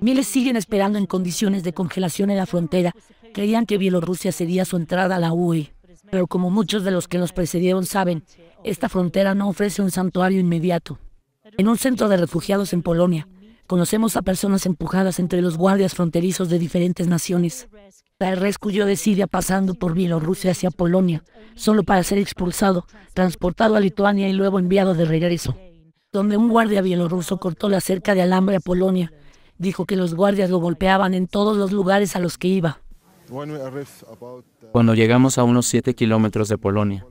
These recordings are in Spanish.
Miles siguen esperando en condiciones de congelación en la frontera. Creían que Bielorrusia sería su entrada a la UE. Pero como muchos de los que nos precedieron saben, esta frontera no ofrece un santuario inmediato. En un centro de refugiados en Polonia, conocemos a personas empujadas entre los guardias fronterizos de diferentes naciones. La rescue de Siria pasando por Bielorrusia hacia Polonia, solo para ser expulsado, transportado a Lituania y luego enviado de regreso donde un guardia bielorruso cortó la cerca de alambre a Polonia. Dijo que los guardias lo golpeaban en todos los lugares a los que iba. Cuando llegamos a unos 7 kilómetros de Polonia,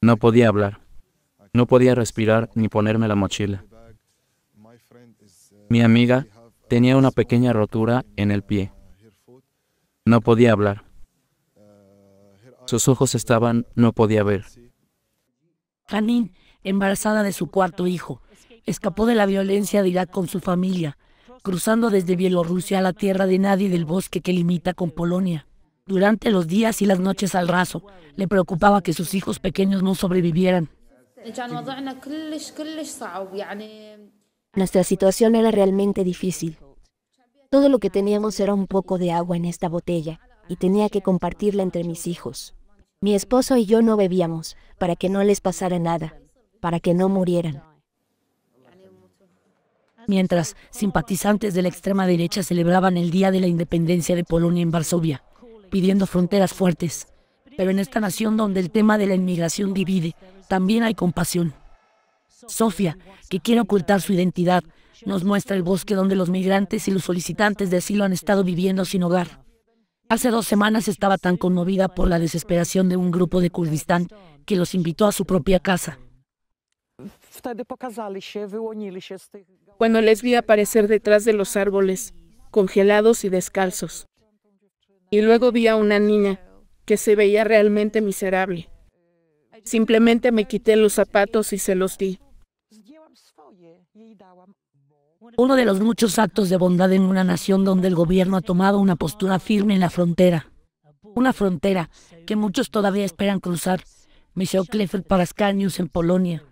no podía hablar, no podía respirar ni ponerme la mochila. Mi amiga tenía una pequeña rotura en el pie. No podía hablar. Sus ojos estaban, no podía ver. Janine embarazada de su cuarto hijo. Escapó de la violencia de Irak con su familia, cruzando desde Bielorrusia a la tierra de nadie del bosque que limita con Polonia. Durante los días y las noches al raso, le preocupaba que sus hijos pequeños no sobrevivieran. Nuestra situación era realmente difícil. Todo lo que teníamos era un poco de agua en esta botella y tenía que compartirla entre mis hijos. Mi esposo y yo no bebíamos para que no les pasara nada para que no murieran. Mientras simpatizantes de la extrema derecha celebraban el Día de la Independencia de Polonia en Varsovia, pidiendo fronteras fuertes. Pero en esta nación donde el tema de la inmigración divide, también hay compasión. Sofía, que quiere ocultar su identidad, nos muestra el bosque donde los migrantes y los solicitantes de asilo han estado viviendo sin hogar. Hace dos semanas estaba tan conmovida por la desesperación de un grupo de Kurdistán que los invitó a su propia casa. Cuando les vi aparecer detrás de los árboles, congelados y descalzos. Y luego vi a una niña que se veía realmente miserable. Simplemente me quité los zapatos y se los di. Uno de los muchos actos de bondad en una nación donde el gobierno ha tomado una postura firme en la frontera. Una frontera que muchos todavía esperan cruzar. Miseo Clifford para en Polonia.